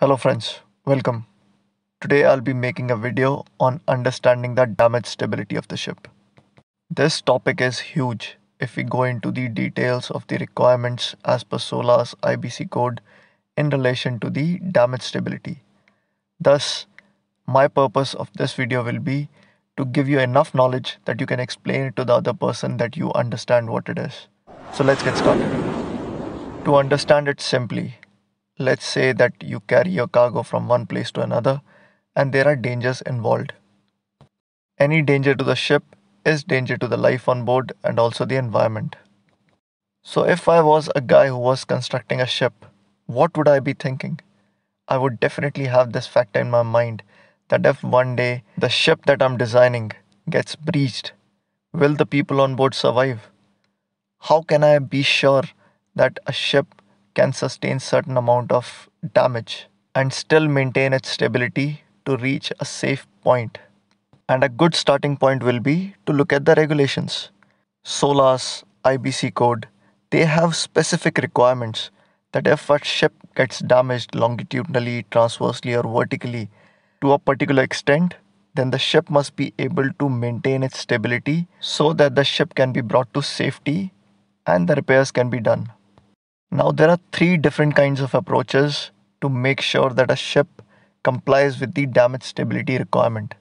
Hello friends, welcome. Today I'll be making a video on understanding the damage stability of the ship. This topic is huge if we go into the details of the requirements as per SOLA's IBC code in relation to the damage stability. Thus, my purpose of this video will be to give you enough knowledge that you can explain it to the other person that you understand what it is. So let's get started. To understand it simply, let's say that you carry your cargo from one place to another and there are dangers involved. Any danger to the ship is danger to the life on board and also the environment. So, if I was a guy who was constructing a ship, what would I be thinking? I would definitely have this factor in my mind that if one day the ship that I'm designing gets breached, will the people on board survive? How can I be sure that a ship can sustain certain amount of damage and still maintain its stability to reach a safe point. And a good starting point will be to look at the regulations. SOLAS, IBC code, they have specific requirements that if a ship gets damaged longitudinally, transversely, or vertically to a particular extent, then the ship must be able to maintain its stability so that the ship can be brought to safety and the repairs can be done. Now, there are three different kinds of approaches to make sure that a ship complies with the damage stability requirement.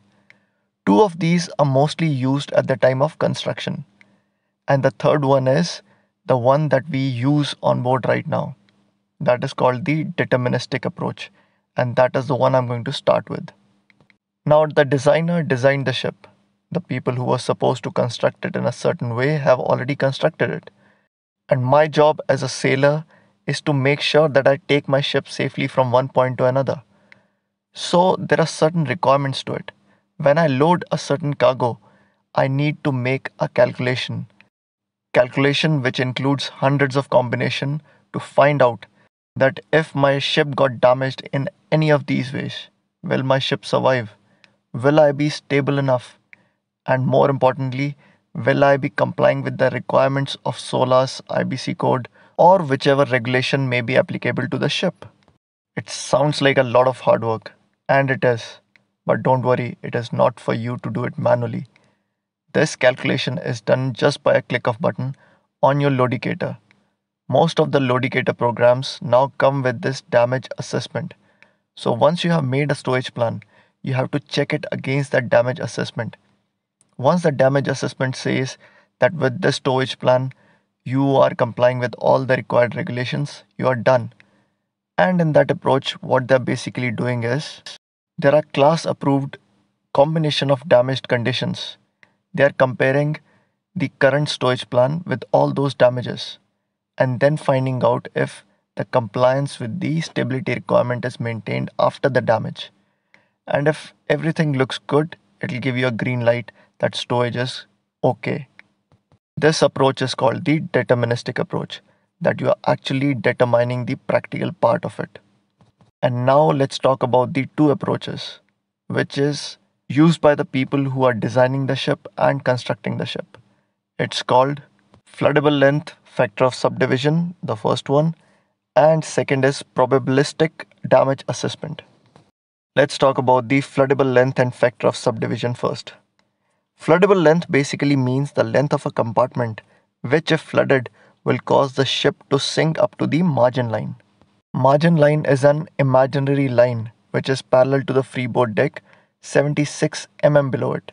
Two of these are mostly used at the time of construction, and the third one is the one that we use on board right now. That is called the deterministic approach, and that is the one I'm going to start with. Now, the designer designed the ship. The people who were supposed to construct it in a certain way have already constructed it. And my job as a sailor is to make sure that I take my ship safely from one point to another. So there are certain requirements to it. When I load a certain cargo, I need to make a calculation. Calculation which includes hundreds of combination to find out that if my ship got damaged in any of these ways, will my ship survive? Will I be stable enough? And more importantly, will I be complying with the requirements of SOLAS IBC code or whichever regulation may be applicable to the ship? It sounds like a lot of hard work, and it is, but don't worry, it is not for you to do it manually. This calculation is done just by a click of button on your Lodicator. Most of the Lodicator programs now come with this damage assessment. So once you have made a storage plan, you have to check it against that damage assessment once the damage assessment says that with this storage plan, you are complying with all the required regulations, you are done. And in that approach, what they're basically doing is there are class approved combination of damaged conditions. They are comparing the current stowage plan with all those damages and then finding out if the compliance with the stability requirement is maintained after the damage. And if everything looks good, it'll give you a green light that stowage is okay. This approach is called the deterministic approach, that you are actually determining the practical part of it. And now let's talk about the two approaches, which is used by the people who are designing the ship and constructing the ship. It's called floodable length factor of subdivision, the first one, and second is probabilistic damage assessment. Let's talk about the floodable length and factor of subdivision first. Floodable length basically means the length of a compartment, which if flooded will cause the ship to sink up to the margin line. Margin line is an imaginary line which is parallel to the freeboard deck 76 mm below it.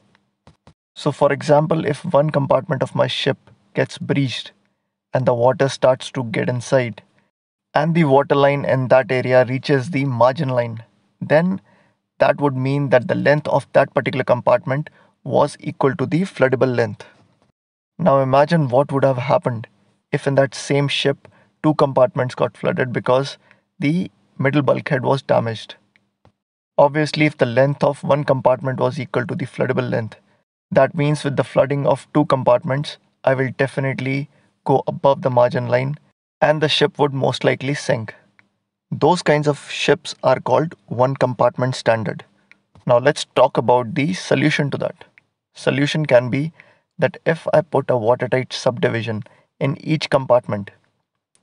So for example, if one compartment of my ship gets breached and the water starts to get inside and the water line in that area reaches the margin line, then that would mean that the length of that particular compartment was equal to the floodable length. Now imagine what would have happened if in that same ship two compartments got flooded because the middle bulkhead was damaged. Obviously, if the length of one compartment was equal to the floodable length, that means with the flooding of two compartments, I will definitely go above the margin line and the ship would most likely sink. Those kinds of ships are called one compartment standard. Now let's talk about the solution to that. Solution can be that if I put a watertight subdivision in each compartment,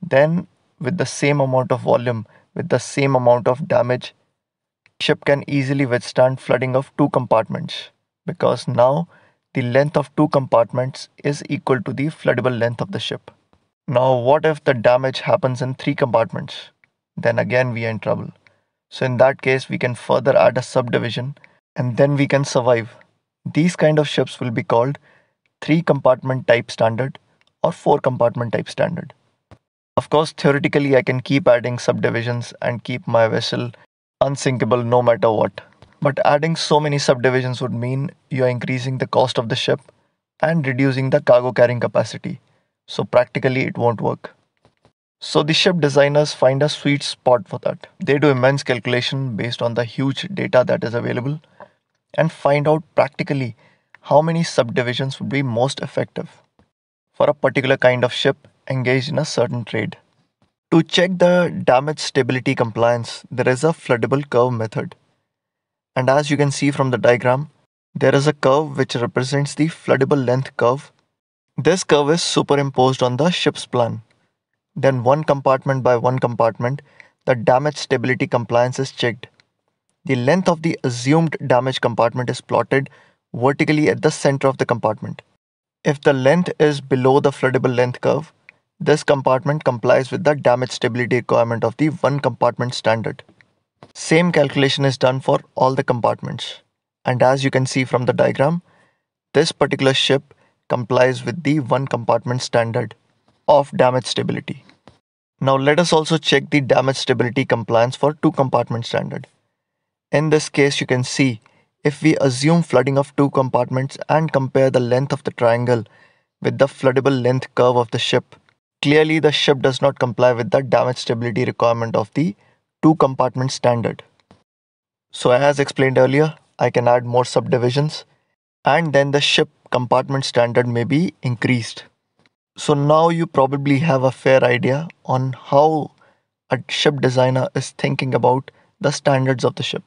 then with the same amount of volume, with the same amount of damage, ship can easily withstand flooding of two compartments because now the length of two compartments is equal to the floodable length of the ship. Now, what if the damage happens in three compartments? Then again, we are in trouble. So, in that case, we can further add a subdivision and then we can survive these kind of ships will be called three compartment type standard or four compartment type standard. Of course, theoretically, I can keep adding subdivisions and keep my vessel unsinkable no matter what. But adding so many subdivisions would mean you're increasing the cost of the ship and reducing the cargo carrying capacity. So, practically, it won't work. So, the ship designers find a sweet spot for that. They do immense calculation based on the huge data that is available and find out practically how many subdivisions would be most effective for a particular kind of ship engaged in a certain trade. To check the damage stability compliance, there is a floodable curve method. And as you can see from the diagram, there is a curve which represents the floodable length curve. This curve is superimposed on the ship's plan. Then, one compartment by one compartment, the damage stability compliance is checked the length of the assumed damage compartment is plotted vertically at the center of the compartment. If the length is below the floodable length curve, this compartment complies with the damage stability requirement of the one compartment standard. Same calculation is done for all the compartments. And as you can see from the diagram, this particular ship complies with the one compartment standard of damage stability. Now let us also check the damage stability compliance for two compartment standard. In this case, you can see if we assume flooding of two compartments and compare the length of the triangle with the floodable length curve of the ship, clearly the ship does not comply with the damage stability requirement of the two compartment standard. So as explained earlier, I can add more subdivisions and then the ship compartment standard may be increased. So now you probably have a fair idea on how a ship designer is thinking about the standards of the ship.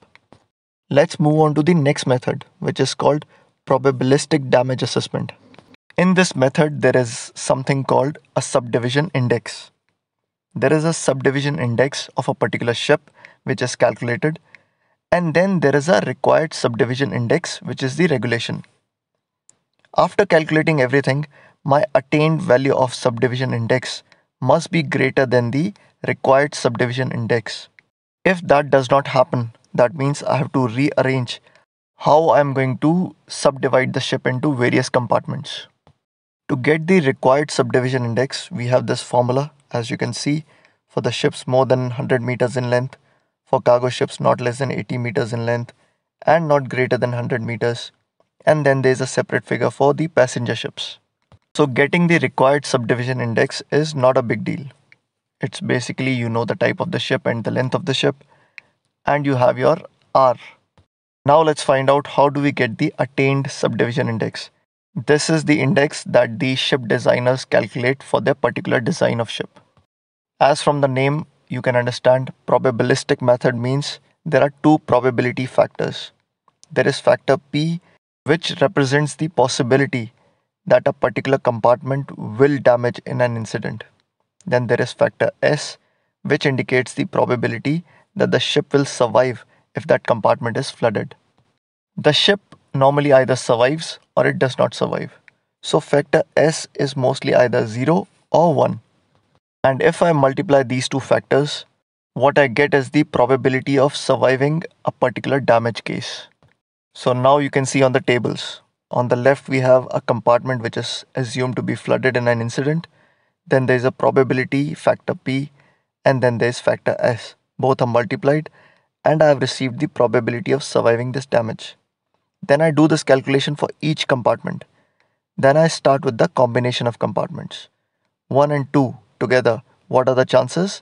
Let's move on to the next method, which is called probabilistic damage assessment. In this method, there is something called a subdivision index. There is a subdivision index of a particular ship which is calculated, and then there is a required subdivision index, which is the regulation. After calculating everything, my attained value of subdivision index must be greater than the required subdivision index. If that does not happen, that means I have to rearrange how I am going to subdivide the ship into various compartments. To get the required subdivision index, we have this formula as you can see for the ships more than 100 meters in length, for cargo ships not less than 80 meters in length and not greater than 100 meters and then there is a separate figure for the passenger ships. So getting the required subdivision index is not a big deal. It's basically you know the type of the ship and the length of the ship and you have your R. Now let's find out how do we get the attained subdivision index. This is the index that the ship designers calculate for their particular design of ship. As from the name, you can understand probabilistic method means there are two probability factors. There is factor P which represents the possibility that a particular compartment will damage in an incident. Then there is factor S which indicates the probability that the ship will survive if that compartment is flooded. The ship normally either survives or it does not survive. So factor S is mostly either 0 or 1. And if I multiply these two factors, what I get is the probability of surviving a particular damage case. So now you can see on the tables. On the left, we have a compartment which is assumed to be flooded in an incident. Then there's a probability factor P, and then there's factor S both are multiplied and I have received the probability of surviving this damage. Then I do this calculation for each compartment. Then I start with the combination of compartments. 1 and 2 together, what are the chances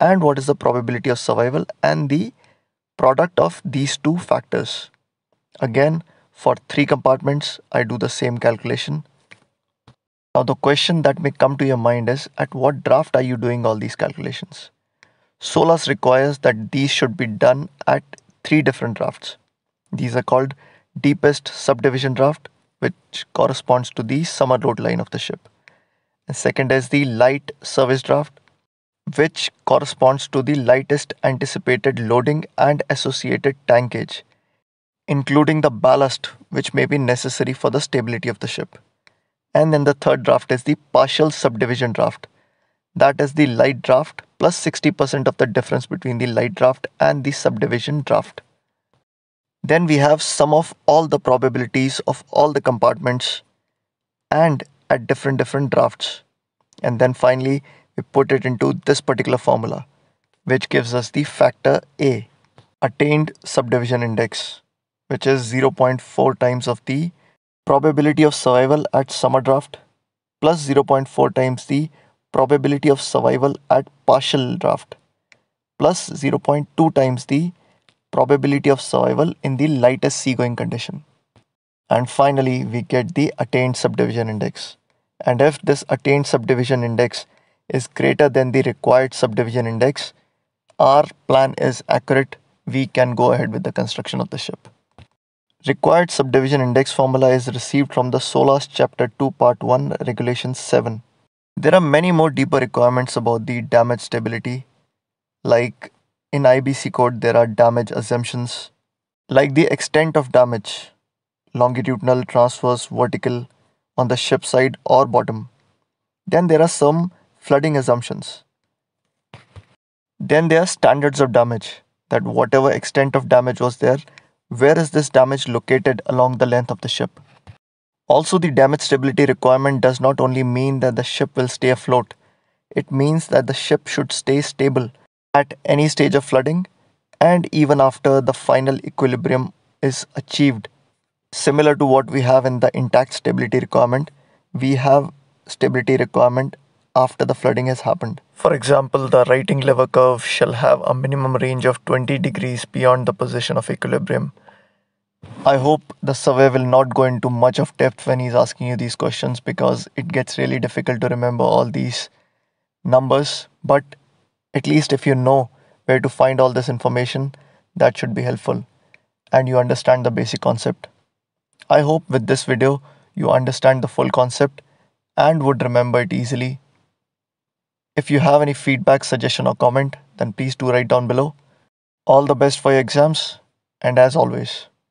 and what is the probability of survival and the product of these two factors. Again, for three compartments, I do the same calculation. Now the question that may come to your mind is, at what draft are you doing all these calculations? SOLAS requires that these should be done at three different drafts. These are called deepest subdivision draft, which corresponds to the summer load line of the ship. And second is the light service draft, which corresponds to the lightest anticipated loading and associated tankage, including the ballast which may be necessary for the stability of the ship. And then the third draft is the partial subdivision draft, that is the light draft plus 60% of the difference between the light draft and the subdivision draft. Then we have sum of all the probabilities of all the compartments and at different different drafts. And then finally we put it into this particular formula which gives us the factor A attained subdivision index which is 0.4 times of the probability of survival at summer draft plus 0.4 times the probability of survival at partial draft plus 0.2 times the probability of survival in the lightest seagoing condition. And finally, we get the attained subdivision index. And if this attained subdivision index is greater than the required subdivision index, our plan is accurate. We can go ahead with the construction of the ship. Required subdivision index formula is received from the SOLAS Chapter 2, Part 1, Regulation 7 there are many more deeper requirements about the damage stability. Like in IBC code, there are damage assumptions, like the extent of damage, longitudinal, transverse, vertical, on the ship side or bottom. Then there are some flooding assumptions. Then there are standards of damage, that whatever extent of damage was there, where is this damage located along the length of the ship? Also, the damage stability requirement does not only mean that the ship will stay afloat, it means that the ship should stay stable at any stage of flooding and even after the final equilibrium is achieved. Similar to what we have in the intact stability requirement, we have stability requirement after the flooding has happened. For example, the writing lever curve shall have a minimum range of 20 degrees beyond the position of equilibrium I hope the survey will not go into much of depth when he's asking you these questions because it gets really difficult to remember all these numbers. But at least if you know where to find all this information, that should be helpful and you understand the basic concept. I hope with this video you understand the full concept and would remember it easily. If you have any feedback, suggestion, or comment, then please do write down below. All the best for your exams, and as always,